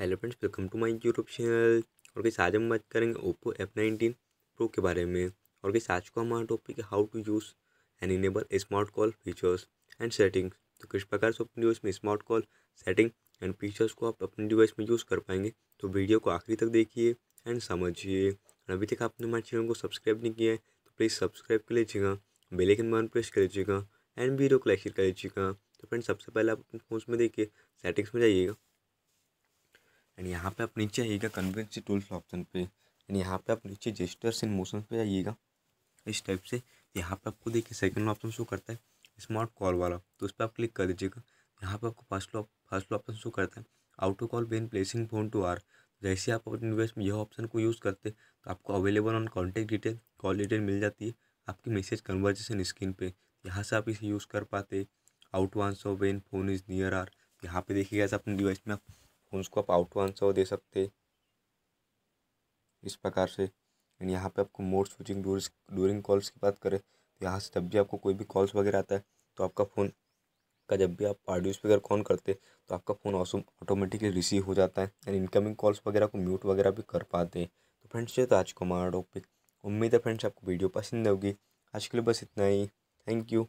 hello friends welcome to my YouTube channel और कैसे आज हम बात करेंगे ओप्पो एफ नाइनटीन प्रो के बारे में और कैसे आज का हमारा टॉपिक है how to use and enable smart call features and setting तो किस प्रकार से अपने डिवाइस में smart call setting and features को आप अपने डिवाइस में यूज़ कर पाएंगे तो वीडियो को आखिरी तक देखिए एंड समझिए और अभी तक आपने हमारे चैनल को सब्सक्राइब नहीं किया है तो प्लीज़ सब्सक्राइब कर लीजिएगा बेलेकन बन प्रेस कर लीजिएगा एंड वीडियो को लाइक कर लीजिएगा तो फ्रेंड सबसे पहले आप अपने फोन में देखिए सेटिंग्स में जाइएगा एंड यहाँ पे आप नीचे आइएगा कन्वेंसी टूल्स ऑप्शन पे एंड यहाँ पे आप नीचे जेस्टर्स एंड मोशन पे आइएगा इस टाइप से यहाँ पे आपको देखिए सेकंड ऑप्शन शो करता है स्मार्ट कॉल वाला तो उस पर आप क्लिक कर दीजिएगा यहाँ पे आपको फर्स्ट फर्स्ट ऑप्शन शो करता है auto call when placing phone to ear जैसे आप अपने डिवाइस में यह ऑप्शन को यूज़ करते तो आपको available on contact detail call detail मिल जाती है आपकी मैसेज कन्वर्जेशन स्क्रीन पर यहाँ से आप इसे यूज़ कर पाते out one so when phone is near ear यहाँ पे देखिएगा अपने डिवाइस में आप उसको आप आउट आंसर दे सकते इस प्रकार से एंड यहाँ पे आपको मोड स्विचिंग डूरिंग कॉल्स की बात करें तो यहाँ से जब भी आपको कोई भी कॉल्स वगैरह आता है तो आपका फ़ोन का जब भी आप ऑडियो स्पीकर ऑन करते तो आपका फ़ोन ऑटोमेटिकली रिसीव हो जाता है एंड इनकमिंग कॉल्स वगैरह को म्यूट वगैरह भी कर पाते हैं तो फ्रेंड्स ये तो आज को हमारा टॉपिक उम्मीद है फ्रेंड्स आपको वीडियो पसंद होगी आज के लिए बस इतना ही थैंक यू